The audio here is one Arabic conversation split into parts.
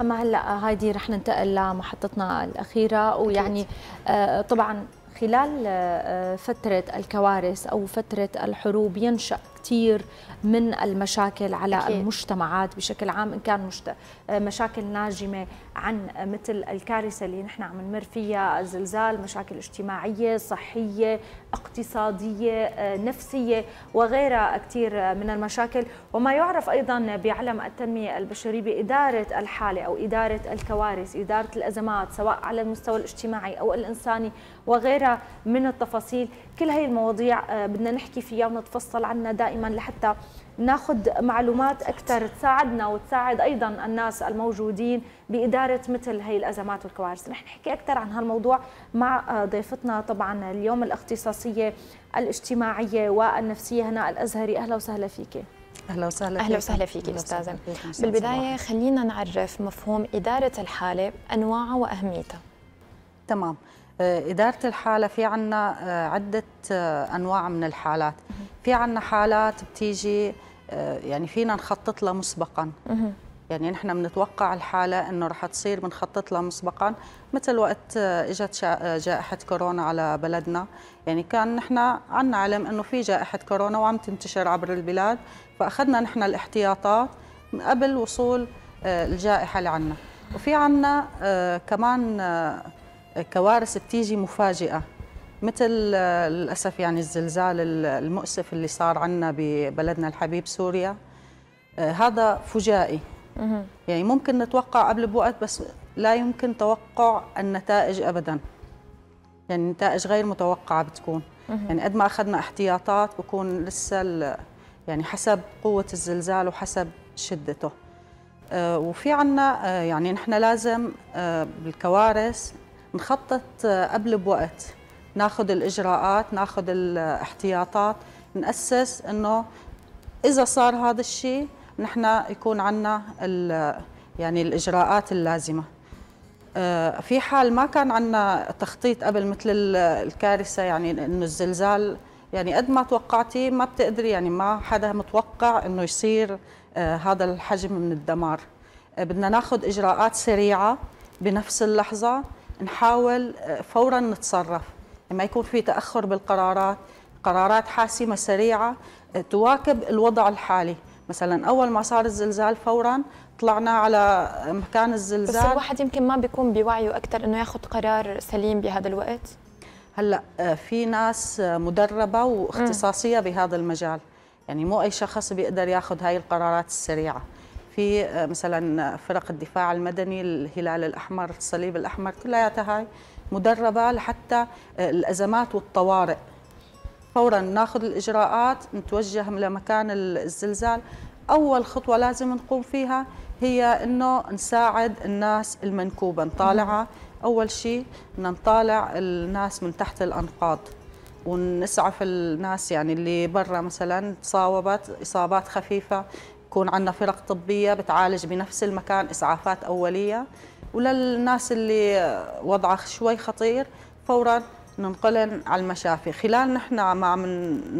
اما هلا هايدي رح ننتقل لمحطتنا الاخيره ويعني آه، طبعا خلال آه، فترة الكوارث أو فترة الحروب ينشأ كثير من المشاكل على أكيد. المجتمعات بشكل عام ان كان مشت... آه، مشاكل ناجمه عن مثل الكارثه اللي نحن عم نمر فيها الزلزال مشاكل اجتماعيه صحيه اقتصاديه آه، نفسيه وغيرها كثير من المشاكل وما يعرف ايضا بعلم التنميه البشريه باداره الحاله او اداره الكوارث اداره الازمات سواء على المستوى الاجتماعي او الانساني وغيرها من التفاصيل كل هي المواضيع آه، بدنا نحكي فيها ونتفصل عنها دائما دائما لحتى ناخذ معلومات اكثر تساعدنا وتساعد ايضا الناس الموجودين باداره مثل هي الازمات والكوارث، رح نحكي اكثر عن هالموضوع مع آه، ضيفتنا طبعا اليوم الاختصاصيه الاجتماعيه والنفسيه هناء الازهري، اهلا وسهلا فيك. اهلا وسهلا اهلا وسهلا فيك استاذه بالبدايه خلينا نعرف مفهوم اداره الحاله انواعها واهميتها تمام آه، إدارة الحالة في عنا آه، عدة آه، أنواع من الحالات في عنا حالات بتيجي يعني فينا نخطط لها مسبقا يعني نحن بنتوقع الحالة أنه رح تصير بنخطط لها مسبقا مثل وقت إجت جائحة كورونا على بلدنا يعني كان نحن عنا علم أنه في جائحة كورونا وعم تنتشر عبر البلاد فأخذنا نحن الاحتياطات قبل وصول الجائحة اللي عنا وفي عنا كمان كوارث بتيجي مفاجئه مثل آه، للاسف يعني الزلزال المؤسف اللي صار عنا ببلدنا الحبيب سوريا آه، هذا فجائي يعني ممكن نتوقع قبل بوقت بس لا يمكن توقع النتائج ابدا يعني نتائج غير متوقعه بتكون يعني قد ما اخذنا احتياطات بكون لسه يعني حسب قوه الزلزال وحسب شدته آه، وفي عنا يعني نحن لازم بالكوارث نخطط آه، قبل بوقت ناخذ الاجراءات ناخذ الاحتياطات ناسس انه اذا صار هذا الشيء نحن يكون عندنا يعني الاجراءات اللازمه آه، في حال ما كان عندنا تخطيط قبل مثل الكارثه يعني انه الزلزال يعني قد ما توقعتي ما بتقدري يعني ما حدا متوقع انه يصير آه، هذا الحجم من الدمار بدنا ناخذ اجراءات سريعه بنفس اللحظه نحاول آه، فورا نتصرف لما يكون في تاخر بالقرارات قرارات حاسمه سريعه آه، تواكب الوضع الحالي مثلا اول ما صار الزلزال فورا طلعنا على آه، مكان الزلزال بس الواحد يمكن ما بيكون بوعيه اكثر انه ياخذ قرار سليم بهذا الوقت هلا في ناس مدربه واختصاصيه بهذا المجال يعني مو اي شخص بيقدر ياخذ هاي القرارات السريعه في آه، مثلا فرق الدفاع المدني الهلال الأحمر الصليب الأحمر كلياتها هاي مدربة لحتى آه، الأزمات والطوارئ فورا ناخذ الإجراءات نتوجه لمكان الزلزال أول خطوة لازم نقوم فيها هي أنه نساعد الناس المنكوبة نطالعها أول شيء نطالع الناس من تحت الأنقاض ونسعف الناس يعني اللي برا مثلا تصاوبت اصابات خفيفه بكون عندنا فرق طبيه بتعالج بنفس المكان اسعافات اوليه وللناس اللي وضعها شوي خطير فورا ننقلن على المشافي خلال نحن ما عم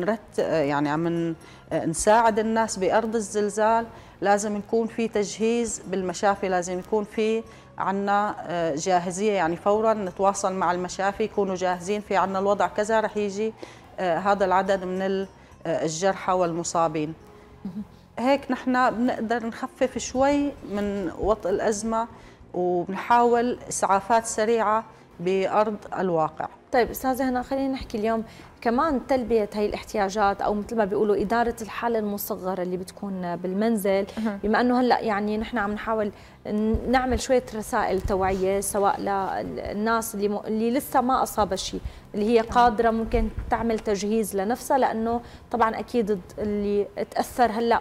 نرت يعني عم نساعد الناس بارض الزلزال لازم يكون في تجهيز بالمشافي لازم يكون في عنا آه، جاهزيه يعني فورا نتواصل مع المشافي يكونوا جاهزين في عنا الوضع كذا رح يجي آه، هذا العدد من آه، الجرحى والمصابين هيك نحن بنقدر نخفف شوي من وطئ الأزمة وبنحاول إسعافات سريعة بأرض الواقع طيب استاذه هنا خلينا نحكي اليوم كمان تلبيه هي الاحتياجات او مثل ما بيقولوا اداره الحاله المصغره اللي بتكون بالمنزل بما انه هلا يعني نحن عم نحاول نعمل شويه رسائل توعيه سواء للناس اللي, م... اللي لسه ما اصاب شيء اللي هي نعم. قادره ممكن تعمل تجهيز لنفسها لانه طبعا اكيد اللي تاثر هلا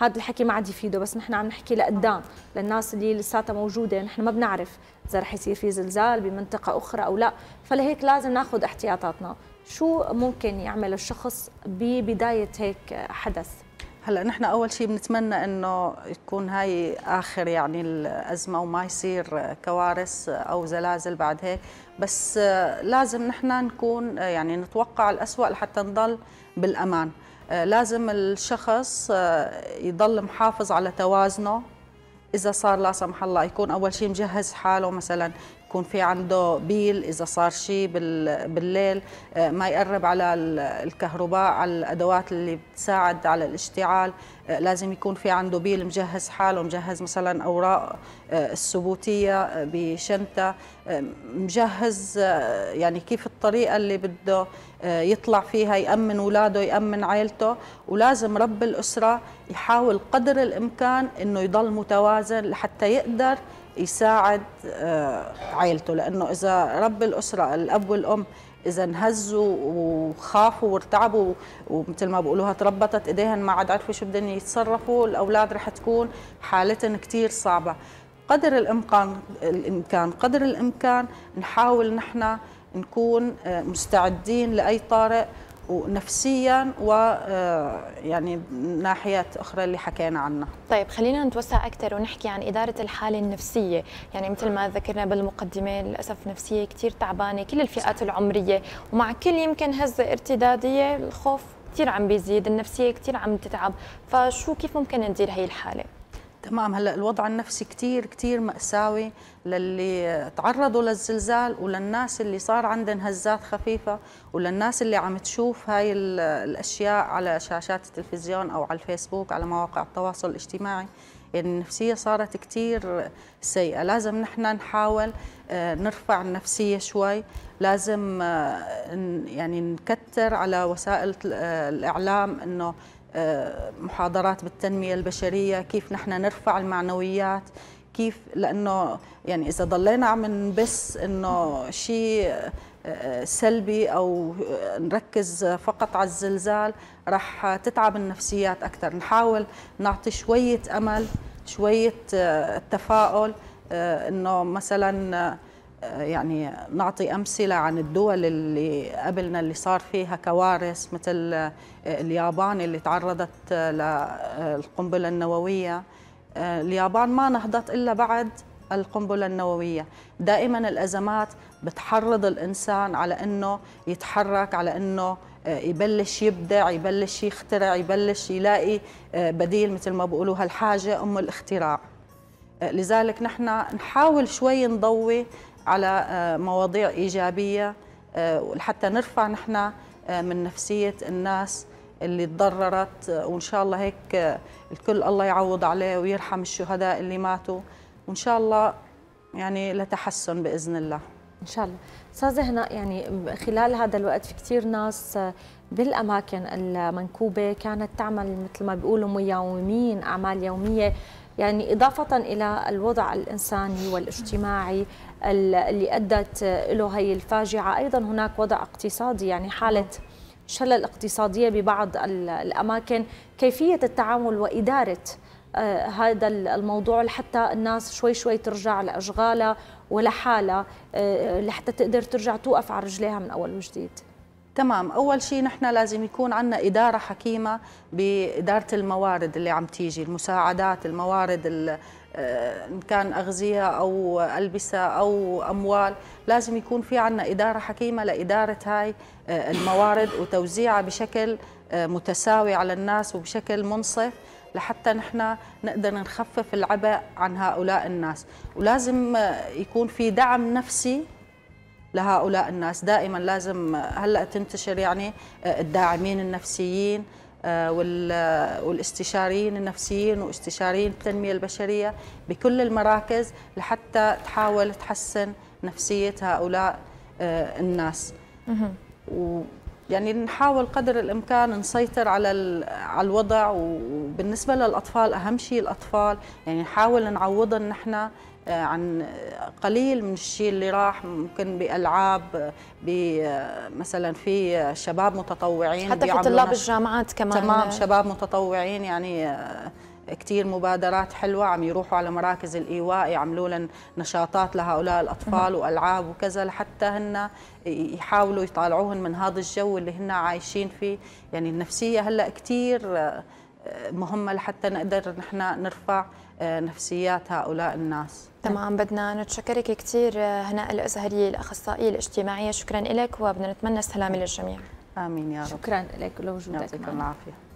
هذا الحكي ما عاد يفيده بس نحن عم نحكي لقدام للناس اللي لساتها موجوده نحن ما بنعرف اذا رح يصير في زلزال بمنطقه اخرى او لا فلهيك لازم ناخذ احتياطاتنا شو ممكن يعمل الشخص ببدايه هيك حدث هلا نحن اول شيء بنتمنى انه تكون هاي اخر يعني الازمه وما يصير كوارث او زلازل بعد هيك بس لازم نحن نكون يعني نتوقع الأسوأ لحتى نضل بالامان آه، لازم الشخص آه، يضل محافظ على توازنه إذا صار لا سمح الله يكون أول شيء مجهز حاله مثلا يكون في عنده بيل اذا صار شيء بالليل آه، ما يقرب على الكهرباء على الادوات اللي بتساعد على الاشتعال آه، لازم يكون في عنده بيل مجهز حاله مجهز مثلا اوراق آه، الثبوتيه بشنطه مجهز يعني كيف الطريقه اللي بده يطلع فيها يامن اولاده يامن عائلته ولازم رب الاسره يحاول قدر الامكان انه يضل متوازن لحتى يقدر يساعد آه، عائلته لانه اذا رب الاسره الاب والام اذا انهزوا وخافوا وارتعبوا ومثل ما بيقولوها تربطت ايديهم ما عاد عرفوا شو بدهم يتصرفوا الاولاد رح تكون حالتهم كثير صعبه قدر الامكان الامكان قدر الامكان نحاول نحن نكون آه، مستعدين لاي طارئ ونفسيا و آه، يعني ناحيات اخرى اللي حكينا عنها. طيب خلينا نتوسع اكثر ونحكي عن اداره الحاله النفسيه، يعني مثل ما ذكرنا بالمقدمه للاسف نفسيه كثير تعبانه كل الفئات العمريه ومع كل يمكن هزه ارتداديه الخوف كثير عم بيزيد، النفسيه كثير عم تتعب، فشو كيف ممكن ندير هي الحاله؟ تمام هلا الوضع النفسي كثير كثير مأساوي للي تعرضوا للزلزال وللناس اللي صار عندهم هزات خفيفة وللناس اللي عم تشوف هاي الأشياء على شاشات التلفزيون أو على الفيسبوك على مواقع التواصل الاجتماعي يعني النفسية صارت كثير سيئة لازم نحن نحاول آه، نرفع النفسية شوي لازم آه، يعني نكثر على وسائل آه، الإعلام أنه محاضرات بالتنميه البشريه كيف نحن نرفع المعنويات كيف لانه يعني اذا ضلينا عم نبس انه شيء آه، سلبي او آه، نركز فقط على الزلزال راح تتعب النفسيات اكثر نحاول نعطي شويه امل شويه آه، تفاؤل انه مثلا يعني نعطي أمثلة عن الدول اللي قبلنا اللي صار فيها كوارث مثل اليابان اللي تعرضت للقنبلة النووية اليابان ما نهضت إلا بعد القنبلة النووية دائما الأزمات بتحرض الإنسان على أنه يتحرك على أنه يبلش يبدع يبلش يخترع يبلش يلاقي بديل مثل ما بيقولوا هالحاجة أم الاختراع لذلك نحن نحاول شوي نضوي على آه، مواضيع إيجابية لحتى آه، نرفع نحن آه، من نفسية الناس اللي تضررت وإن شاء الله هيك الكل الله يعوض عليه ويرحم الشهداء اللي ماتوا وإن شاء الله يعني لتحسن بإذن الله ان شاء الله استاذه هنا يعني خلال هذا الوقت في كثير ناس بالاماكن المنكوبه كانت تعمل مثل ما بيقولوا مياومين اعمال يوميه يعني اضافه الى الوضع الانساني والاجتماعي اللي أدت له هي الفاجعة أيضا هناك وضع اقتصادي يعني حالة شلل اقتصادية ببعض الأماكن كيفية التعامل وإدارة آه، هذا الموضوع لحتى الناس شوي شوي ترجع لأشغالها ولحالها آه، لحتى تقدر ترجع توقف على رجليها من أول وجديد تمام أول شيء نحن لازم يكون عندنا إدارة حكيمة بإدارة الموارد اللي عم تيجي المساعدات الموارد آه، ان كان اغذيه او البسه او اموال لازم يكون في عنا اداره حكيمه لاداره هاي آه، الموارد وتوزيعها بشكل آه، متساوي على الناس وبشكل منصف لحتى نحن نقدر نخفف العبء عن هؤلاء الناس ولازم يكون في دعم نفسي لهؤلاء الناس دائما لازم هلا تنتشر يعني الداعمين النفسيين آه، والاستشاريين النفسيين واستشاريين التنمية البشرية بكل المراكز لحتى تحاول تحسن نفسية هؤلاء آه، الناس يعني نحاول قدر الإمكان نسيطر على على الوضع وبالنسبة للأطفال أهم شيء الأطفال يعني نحاول نعوضهم نحن آه، عن قليل من الشيء اللي راح ممكن بالعاب مثلا في شباب متطوعين حتى في طلاب الجامعات كمان تمام شباب متطوعين يعني آه، كثير مبادرات حلوة عم يروحوا على مراكز الإيواء يعملوا لهم نشاطات لهؤلاء الأطفال وألعاب وكذا لحتى هن يحاولوا يطالعوهم من هذا الجو اللي هن عايشين فيه يعني النفسية هلأ كثير آه، مهمه لحتى نقدر نحن نرفع آه، نفسيات هؤلاء الناس تمام بدنا نتشكرك كثير آه، هناء الازهري الاخصائيه الاجتماعيه شكرا لك وبدنا نتمنى السلامه للجميع امين يا رب شكرا لك لوجودك يعطيكم العافيه